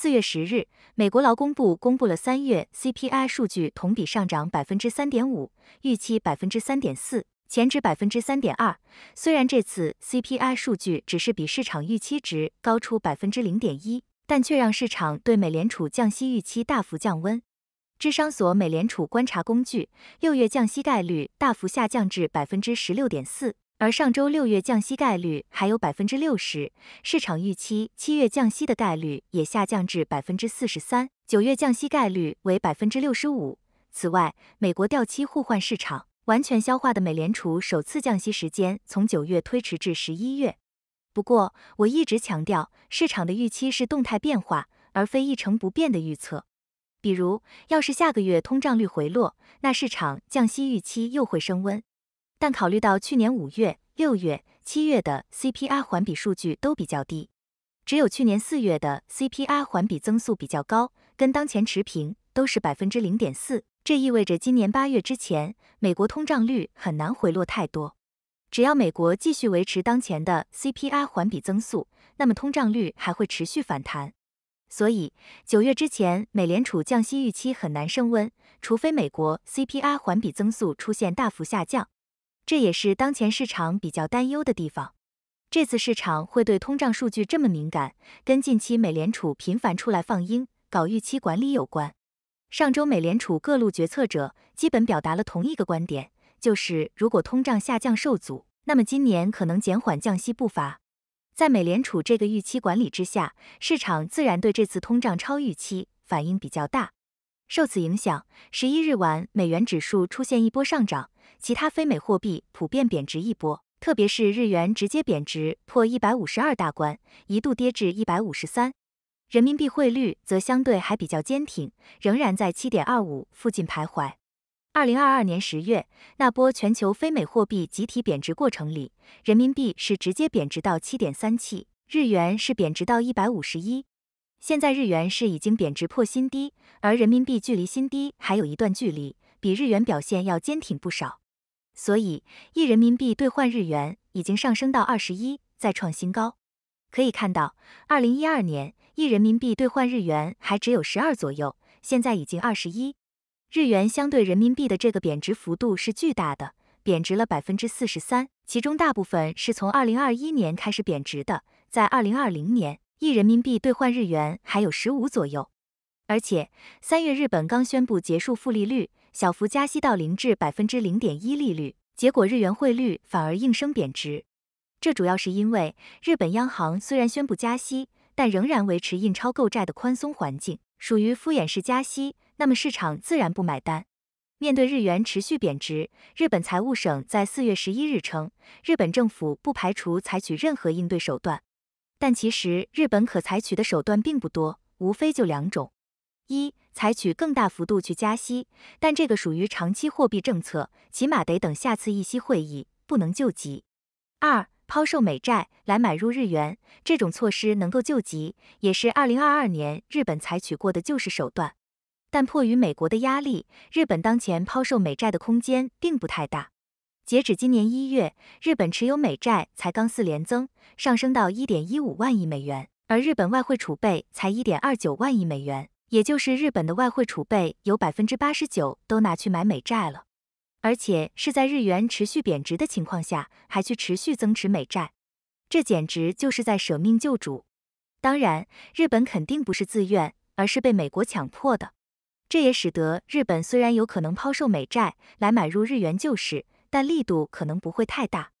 四月十日，美国劳工部公布了三月 CPI 数据，同比上涨百分之三点五，预期百分之三点四，前值百分之三点二。虽然这次 CPI 数据只是比市场预期值高出百分之零点一，但却让市场对美联储降息预期大幅降温。智商所美联储观察工具六月降息概率大幅下降至百分之十六点四。而上周六月降息概率还有百分之六十，市场预期七月降息的概率也下降至百分之四十三，九月降息概率为百分之六十五。此外，美国掉期互换市场完全消化的美联储首次降息时间从九月推迟至十一月。不过，我一直强调，市场的预期是动态变化，而非一成不变的预测。比如，要是下个月通胀率回落，那市场降息预期又会升温。但考虑到去年五月、六月、七月的 CPI 环比数据都比较低，只有去年四月的 CPI 环比增速比较高，跟当前持平，都是百分之零点四。这意味着今年八月之前，美国通胀率很难回落太多。只要美国继续维持当前的 CPI 环比增速，那么通胀率还会持续反弹。所以，九月之前，美联储降息预期很难升温，除非美国 CPI 环比增速出现大幅下降。这也是当前市场比较担忧的地方。这次市场会对通胀数据这么敏感，跟近期美联储频繁出来放鹰、搞预期管理有关。上周美联储各路决策者基本表达了同一个观点，就是如果通胀下降受阻，那么今年可能减缓降息步伐。在美联储这个预期管理之下，市场自然对这次通胀超预期反应比较大。受此影响，十一日晚，美元指数出现一波上涨，其他非美货币普遍贬值一波，特别是日元直接贬值破一百五十二大关，一度跌至一百五十三。人民币汇率则相对还比较坚挺，仍然在七点二五附近徘徊。二零二二年十月那波全球非美货币集体贬值过程里，人民币是直接贬值到七点三七，日元是贬值到一百五十一。现在日元是已经贬值破新低，而人民币距离新低还有一段距离，比日元表现要坚挺不少。所以，一人民币兑换日元已经上升到二十一，再创新高。可以看到，二零一二年一人民币兑换日元还只有十二左右，现在已经二十一。日元相对人民币的这个贬值幅度是巨大的，贬值了百分之四十三，其中大部分是从二零二一年开始贬值的，在二零二零年。一人民币兑换日元还有十五左右，而且三月日本刚宣布结束负利率，小幅加息到零至百分之零点一利率，结果日元汇率反而应声贬值。这主要是因为日本央行虽然宣布加息，但仍然维持印钞购债的宽松环境，属于敷衍式加息，那么市场自然不买单。面对日元持续贬值，日本财务省在四月十一日称，日本政府不排除采取任何应对手段。但其实日本可采取的手段并不多，无非就两种：一，采取更大幅度去加息，但这个属于长期货币政策，起码得等下次议息会议，不能救急；二，抛售美债来买入日元，这种措施能够救急，也是二零二二年日本采取过的救市手段。但迫于美国的压力，日本当前抛售美债的空间并不太大。截止今年一月，日本持有美债才刚四连增，上升到一点一五万亿美元，而日本外汇储备才一点二九万亿美元，也就是日本的外汇储备有百分之八十九都拿去买美债了，而且是在日元持续贬值的情况下还去持续增持美债，这简直就是在舍命救主。当然，日本肯定不是自愿，而是被美国强迫的，这也使得日本虽然有可能抛售美债来买入日元救市。但力度可能不会太大。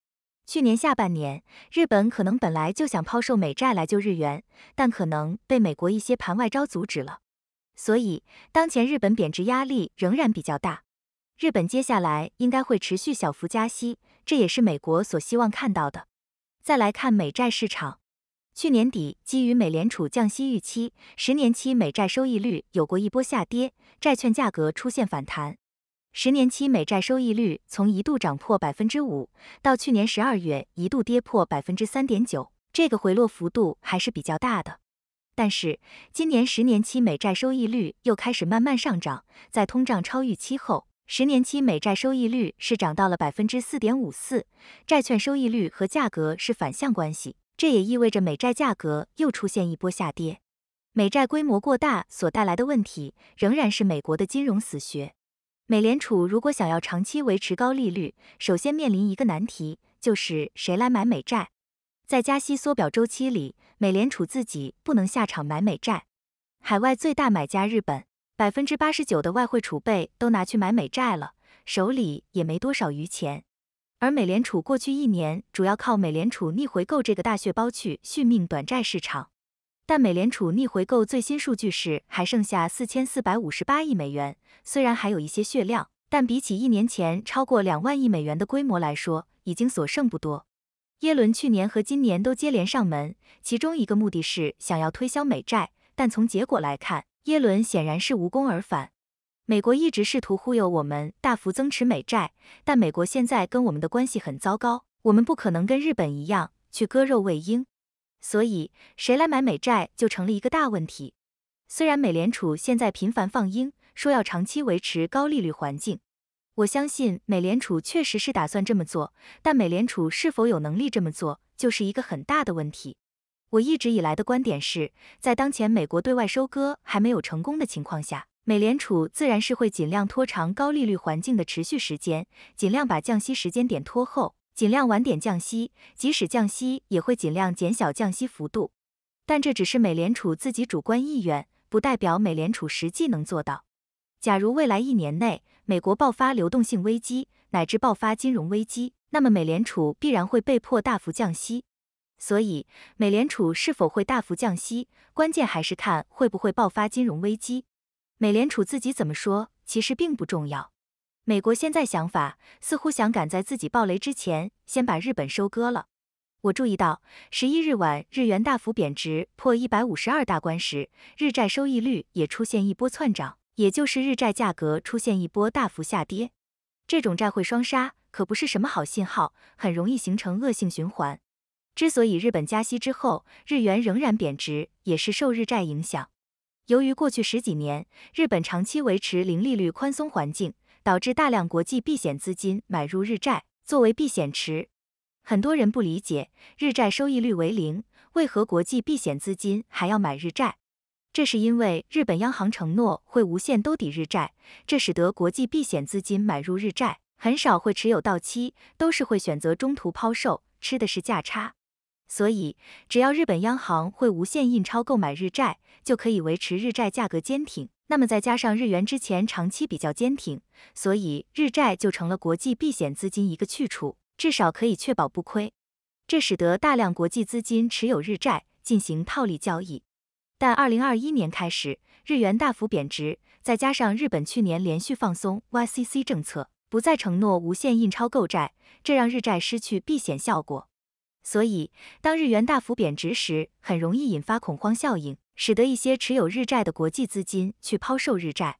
去年下半年，日本可能本来就想抛售美债来救日元，但可能被美国一些盘外招阻止了。所以，当前日本贬值压力仍然比较大。日本接下来应该会持续小幅加息，这也是美国所希望看到的。再来看美债市场，去年底基于美联储降息预期，十年期美债收益率有过一波下跌，债券价格出现反弹。十年期美债收益率从一度涨破百分之五，到去年十二月一度跌破百分之三点九，这个回落幅度还是比较大的。但是今年十年期美债收益率又开始慢慢上涨，在通胀超预期后，十年期美债收益率是涨到了百分之四点五四。债券收益率和价格是反向关系，这也意味着美债价格又出现一波下跌。美债规模过大所带来的问题，仍然是美国的金融死穴。美联储如果想要长期维持高利率，首先面临一个难题，就是谁来买美债？在加息缩表周期里，美联储自己不能下场买美债。海外最大买家日本，百分之八十九的外汇储备都拿去买美债了，手里也没多少余钱。而美联储过去一年主要靠美联储逆回购这个大血包去续命短债市场。但美联储逆回购最新数据是还剩下四千四百五十八亿美元，虽然还有一些血量，但比起一年前超过两万亿美元的规模来说，已经所剩不多。耶伦去年和今年都接连上门，其中一个目的是想要推销美债，但从结果来看，耶伦显然是无功而返。美国一直试图忽悠我们大幅增持美债，但美国现在跟我们的关系很糟糕，我们不可能跟日本一样去割肉喂鹰。所以，谁来买美债就成了一个大问题。虽然美联储现在频繁放鹰，说要长期维持高利率环境，我相信美联储确实是打算这么做，但美联储是否有能力这么做，就是一个很大的问题。我一直以来的观点是，在当前美国对外收割还没有成功的情况下，美联储自然是会尽量拖长高利率环境的持续时间，尽量把降息时间点拖后。尽量晚点降息，即使降息也会尽量减小降息幅度，但这只是美联储自己主观意愿，不代表美联储实际能做到。假如未来一年内美国爆发流动性危机乃至爆发金融危机，那么美联储必然会被迫大幅降息。所以，美联储是否会大幅降息，关键还是看会不会爆发金融危机。美联储自己怎么说，其实并不重要。美国现在想法似乎想赶在自己暴雷之前，先把日本收割了。我注意到十一日晚日元大幅贬值破一百五十二大关时，日债收益率也出现一波窜涨，也就是日债价格出现一波大幅下跌。这种债会双杀可不是什么好信号，很容易形成恶性循环。之所以日本加息之后日元仍然贬值，也是受日债影响。由于过去十几年日本长期维持零利率宽松环境。导致大量国际避险资金买入日债作为避险池，很多人不理解，日债收益率为零，为何国际避险资金还要买日债？这是因为日本央行承诺会无限兜底日债，这使得国际避险资金买入日债很少会持有到期，都是会选择中途抛售，吃的是价差。所以，只要日本央行会无限印钞购买日债，就可以维持日债价格坚挺。那么再加上日元之前长期比较坚挺，所以日债就成了国际避险资金一个去处，至少可以确保不亏。这使得大量国际资金持有日债进行套利交易。但二零二一年开始，日元大幅贬值，再加上日本去年连续放松 YCC 政策，不再承诺无限印钞购债，这让日债失去避险效果。所以当日元大幅贬值时，很容易引发恐慌效应。使得一些持有日债的国际资金去抛售日债，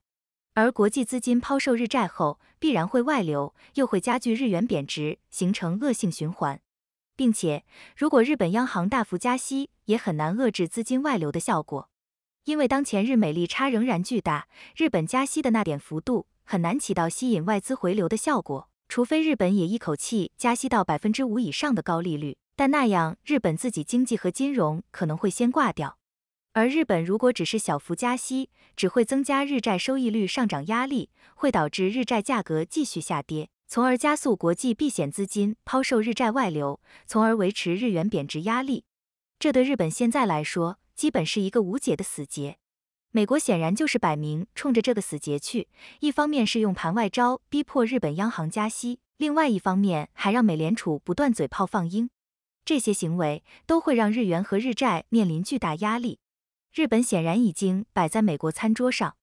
而国际资金抛售日债后必然会外流，又会加剧日元贬值，形成恶性循环。并且，如果日本央行大幅加息，也很难遏制资金外流的效果，因为当前日美利差仍然巨大，日本加息的那点幅度很难起到吸引外资回流的效果。除非日本也一口气加息到百分之五以上的高利率，但那样日本自己经济和金融可能会先挂掉。而日本如果只是小幅加息，只会增加日债收益率上涨压力，会导致日债价格继续下跌，从而加速国际避险资金抛售日债外流，从而维持日元贬值压力。这对日本现在来说，基本是一个无解的死结。美国显然就是摆明冲着这个死结去，一方面是用盘外招逼迫日本央行加息，另外一方面还让美联储不断嘴炮放鹰，这些行为都会让日元和日债面临巨大压力。日本显然已经摆在美国餐桌上。